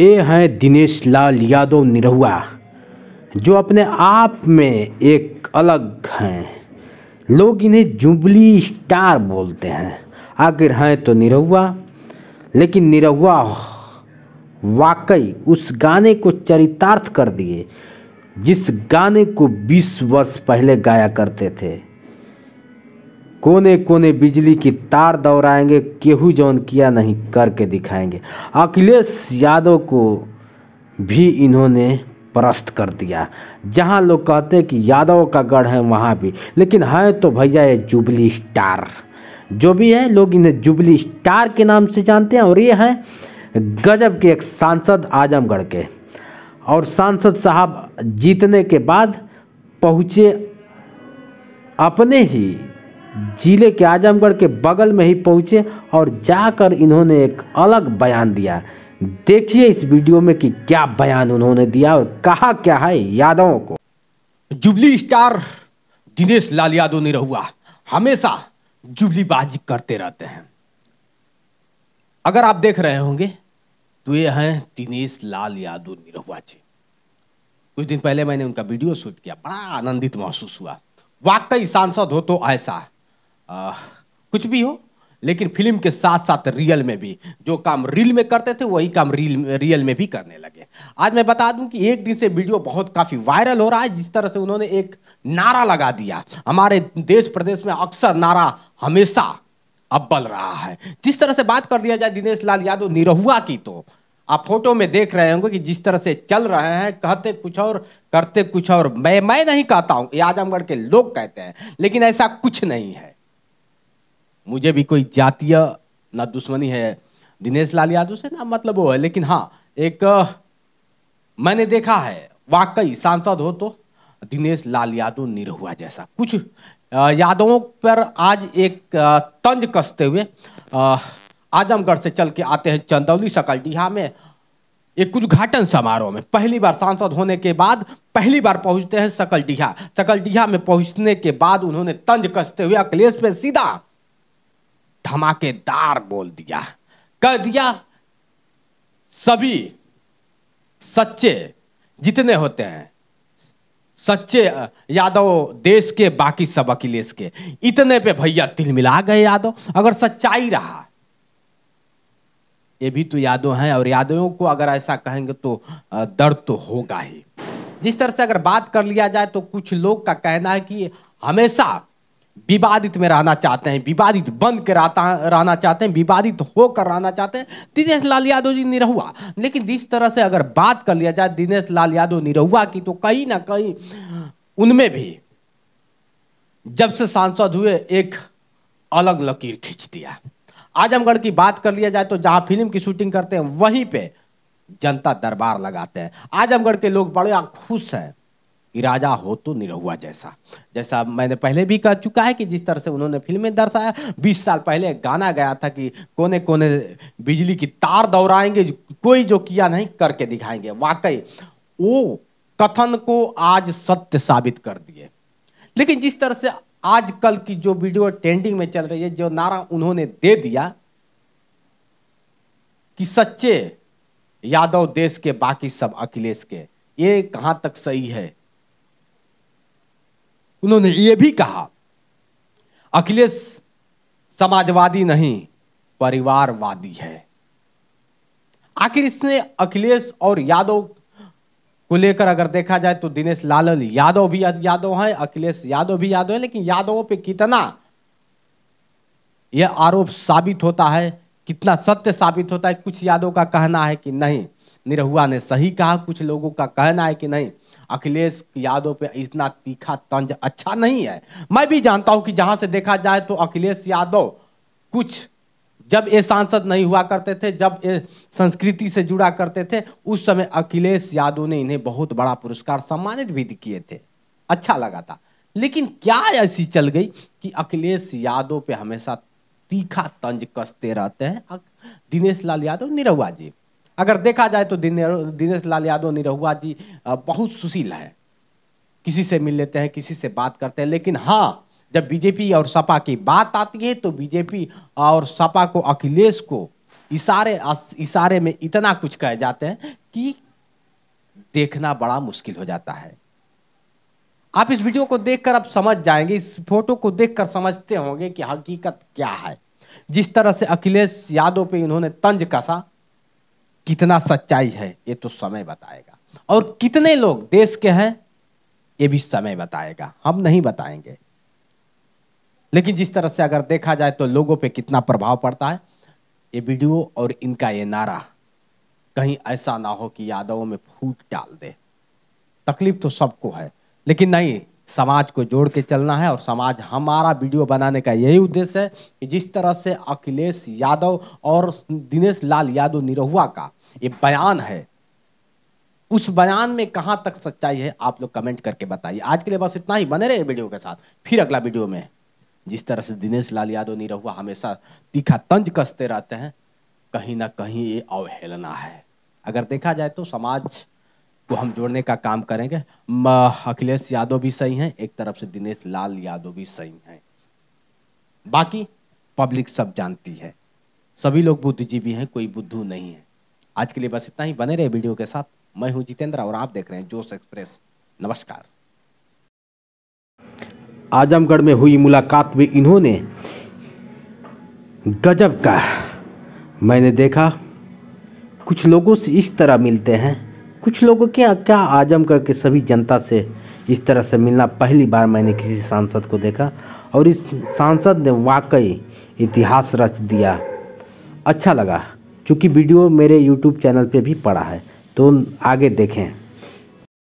ये हैं दिनेश लाल यादव निरहुआ जो अपने आप में एक अलग हैं लोग इन्हें जुबली स्टार बोलते हैं आखिर हैं तो निरहुआ लेकिन निरहुआ वाकई उस गाने को चरितार्थ कर दिए जिस गाने को 20 वर्ष पहले गाया करते थे कोने कोने बिजली की तार दौड़ाएंगे केहू जौन किया नहीं करके दिखाएंगे अखिलेश यादव को भी इन्होंने परस्त कर दिया जहां लोग कहते हैं कि यादव का गढ़ है वहां भी लेकिन है तो भैया ये जुबली स्टार जो भी है लोग इन्हें जुबली स्टार के नाम से जानते हैं और ये हैं गजब के एक सांसद आजमगढ़ के और सांसद साहब जीतने के बाद पहुँचे अपने ही जिले के आजमगढ़ के बगल में ही पहुंचे और जाकर इन्होंने एक अलग बयान दिया देखिए इस वीडियो में कि क्या बयान उन्होंने दिया और कहा क्या है यादवों को जुबली स्टार दिनेश लाल यादव निरहुआ हमेशा जुबली बाजी करते रहते हैं अगर आप देख रहे होंगे तो ये हैं दिनेश लाल यादव निरहुआ जी कुछ दिन पहले मैंने उनका वीडियो शूट किया बड़ा आनंदित महसूस हुआ वाकई सांसद हो तो ऐसा आ, कुछ भी हो लेकिन फिल्म के साथ साथ रियल में भी जो काम रील में करते थे वही काम रील रियल में भी करने लगे आज मैं बता दूं कि एक दिन से वीडियो बहुत काफ़ी वायरल हो रहा है जिस तरह से उन्होंने एक नारा लगा दिया हमारे देश प्रदेश में अक्सर नारा हमेशा अब्बल रहा है जिस तरह से बात कर दिया जाए दिनेश लाल यादव निरहुआ की तो आप फोटो में देख रहे होंगे कि जिस तरह से चल रहे हैं कहते कुछ और करते कुछ और मैं मैं नहीं कहता हूँ ये आजमगढ़ के लोग कहते हैं लेकिन ऐसा कुछ नहीं है मुझे भी कोई जातीय ना दुश्मनी है दिनेश लाल यादव से ना मतलब वो है लेकिन हाँ एक मैंने देखा है वाकई सांसद हो तो दिनेश लाल यादव निरहुआ जैसा कुछ यादवों पर आज एक तंज कसते हुए आजमगढ़ से चल के आते हैं चंदौली सकल डीहा में एक उद्घाटन समारोह में पहली बार सांसद होने के बाद पहली बार पहुंचते हैं सकल डीहा सकल डीहा में पहुंचने के बाद उन्होंने तंज कसते हुए अखिलेश में सीधा धमाकेदार बोल दिया कह दिया सभी सच्चे जितने होते हैं सच्चे यादव देश के बाकी सब अखिलेश के इतने पे भैया तिल मिला गए यादव अगर सच्चाई रहा ये भी तो यादव हैं और यादवों को अगर ऐसा कहेंगे तो दर्द तो होगा ही जिस तरह से अगर बात कर लिया जाए तो कुछ लोग का कहना है कि हमेशा विवादित में रहना चाहते हैं विवादित बन के रहता रहना चाहते हैं विवादित होकर रहना चाहते हैं दिनेश लाल यादव जी निरहुआ लेकिन जिस तरह से अगर बात कर लिया जाए दिनेश लाल यादव निरहुआ की तो कहीं ना कहीं उनमें भी जब से सांसद हुए एक अलग लकीर खींच दिया आजमगढ़ की बात कर लिया जाए तो जहां फिल्म की शूटिंग करते हैं वहीं पे जनता दरबार लगाते हैं आजमगढ़ के लोग बड़े खुश हैं राजा हो तो निरहुआ जैसा जैसा मैंने पहले भी कह चुका है कि जिस तरह से उन्होंने फिल्में दर्शाया बीस साल पहले गाना गया था कि कोने कोने बिजली की तार दौड़ाएंगे कोई जो किया नहीं करके दिखाएंगे वाकई वो कथन को आज सत्य साबित कर दिए लेकिन जिस तरह से आजकल की जो वीडियो ट्रेंडिंग में चल रही है जो नारा उन्होंने दे दिया कि सच्चे यादव देश के बाकी सब अखिलेश के ये कहाँ तक सही है उन्होंने ये भी कहा अखिलेश समाजवादी नहीं परिवारवादी है आखिर इसने अखिलेश और यादव को लेकर अगर देखा जाए तो दिनेश लालल यादव भी यादव हैं अखिलेश यादव भी यादव है लेकिन यादवों पे कितना यह आरोप साबित होता है कितना सत्य साबित होता है कुछ यादव का कहना है कि नहीं निरहुआ ने सही कहा कुछ लोगों का कहना है कि नहीं अखिलेश यादव पे इतना तीखा तंज अच्छा नहीं है मैं भी जानता हूं कि जहां से देखा जाए तो अखिलेश यादव कुछ जब ये सांसद नहीं हुआ करते थे जब ये संस्कृति से जुड़ा करते थे उस समय अखिलेश यादव ने इन्हें बहुत बड़ा पुरस्कार सम्मानित भी किए थे अच्छा लगा था लेकिन क्या ऐसी चल गई कि अखिलेश यादव पे हमेशा तीखा तंज कसते रहते हैं दिनेश लाल यादव निरहुआ जी अगर देखा जाए तो दिनेश लाल यादव निरहुआ जी बहुत सुशील है किसी से मिल लेते हैं किसी से बात करते हैं लेकिन हाँ जब बीजेपी और सपा की बात आती है तो बीजेपी और सपा को अखिलेश को इशारे इशारे में इतना कुछ कह जाते हैं कि देखना बड़ा मुश्किल हो जाता है आप इस वीडियो को देखकर आप समझ जाएंगे इस फोटो को देखकर समझते होंगे कि हकीकत क्या है जिस तरह से अखिलेश यादव पे इन्होंने तंज कसा कितना सच्चाई है ये तो समय बताएगा और कितने लोग देश के हैं ये भी समय बताएगा हम नहीं बताएंगे लेकिन जिस तरह से अगर देखा जाए तो लोगों पे कितना प्रभाव पड़ता है ये वीडियो और इनका ये नारा कहीं ऐसा ना हो कि यादवों में फूट डाल दे तकलीफ तो सबको है लेकिन नहीं समाज को जोड़ के चलना है और समाज हमारा वीडियो बनाने का यही उद्देश्य है कि जिस तरह से अखिलेश यादव और दिनेश लाल यादव निरहुआ का ये बयान है उस बयान में कहाँ तक सच्चाई है आप लोग कमेंट करके बताइए आज के लिए बस इतना ही बने रहे वीडियो के साथ फिर अगला वीडियो में जिस तरह से दिनेश लाल यादव निरहुआ हमेशा तीखा तंज कसते रहते हैं कहीं ना कहीं ये अवहेलना है अगर देखा जाए तो समाज को हम जोड़ने का काम करेंगे अखिलेश यादव भी सही हैं एक तरफ से दिनेश लाल यादव भी सही हैं बाकी पब्लिक सब जानती है सभी लोग बुद्धिजीवी हैं कोई बुद्धू नहीं है आज के लिए बस इतना ही बने रहे वीडियो के साथ मैं हूं जितेंद्र और आप देख रहे हैं जोश एक्सप्रेस नमस्कार आजमगढ़ में हुई मुलाकात में इन्होंने गजब का मैंने देखा कुछ लोगों से इस तरह मिलते हैं कुछ लोगों के क्या आजम करके सभी जनता से इस तरह से मिलना पहली बार मैंने किसी सांसद को देखा और इस सांसद ने वाकई इतिहास रच दिया अच्छा लगा क्योंकि वीडियो मेरे यूट्यूब चैनल पे भी पड़ा है तो आगे देखें